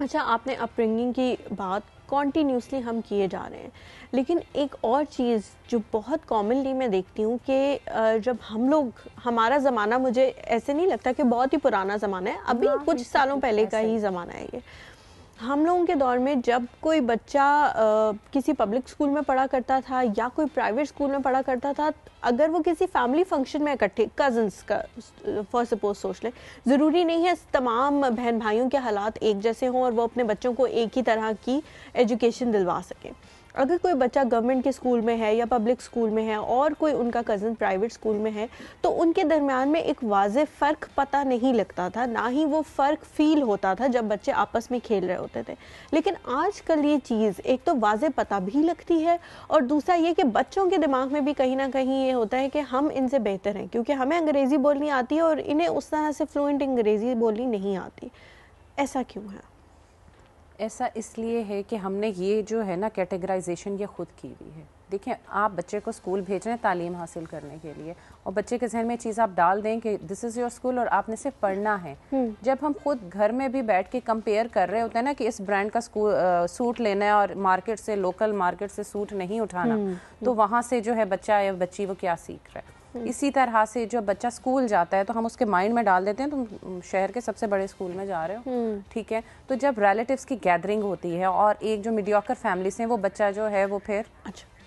अच्छा आपने अपब्रिंगिंग की बात कॉन्टीन्यूसली हम किए जा रहे हैं लेकिन एक और चीज़ जो बहुत कॉमनली मैं देखती हूँ कि जब हम लोग हमारा ज़माना मुझे ऐसे नहीं लगता कि बहुत ही पुराना ज़माना है अभी कुछ सालों पहले का ही ज़माना है ये हम लोगों के दौर में जब कोई बच्चा आ, किसी पब्लिक स्कूल में पढ़ा करता था या कोई प्राइवेट स्कूल में पढ़ा करता था अगर वो किसी फैमिली फंक्शन में इकट्ठे कजन्स का फॉर सपोज सोच लें ज़रूरी नहीं है तमाम बहन भाइयों के हालात एक जैसे हों और वो अपने बच्चों को एक ही तरह की एजुकेशन दिलवा सकें अगर कोई बच्चा गवर्नमेंट के स्कूल में है या पब्लिक स्कूल में है और कोई उनका कज़न प्राइवेट स्कूल में है तो उनके दरमियान में एक वाज फ़र्क पता नहीं लगता था ना ही वो फ़र्क फील होता था जब बच्चे आपस में खेल रहे होते थे लेकिन आजकल ये चीज़ एक तो वाज पता भी लगती है और दूसरा ये कि बच्चों के दिमाग में भी कहीं ना कहीं ये होता है कि हम इनसे बेहतर हैं क्योंकि हमें अंग्रेज़ी बोलनी आती है और इन्हें उस तरह से फ्लुएंट अंग्रेज़ी बोलनी नहीं आती ऐसा क्यों है ऐसा इसलिए है कि हमने ये जो है ना कैटेगराइजेशन ये खुद की हुई है देखिए आप बच्चे को स्कूल भेज रहे हैं तालीम हासिल करने के लिए और बच्चे के जहन में चीज़ आप डाल दें कि दिस इज़ योर स्कूल और आपने सिर्फ पढ़ना है हम्म। जब हम खुद घर में भी बैठ के कंपेयर कर रहे होते हैं ना कि इस ब्रांड का स्कूल सूट लेना है और मार्केट से लोकल मार्केट से सूट नहीं उठाना हम्म। तो वहाँ से जो है बच्चा या बच्ची वो क्या सीख रहा है हम्म। इसी तरह से जो बच्चा स्कूल जाता है तो हम उसके माइंड में डाल देते हैं तुम शहर के सबसे बड़े स्कूल में जा रहे हो हम्म। ठीक है तो जब रिलेटिव्स की गैदरिंग होती है और एक जो मीडियोकर फैमिली से वो बच्चा जो है वो फिर अच्छा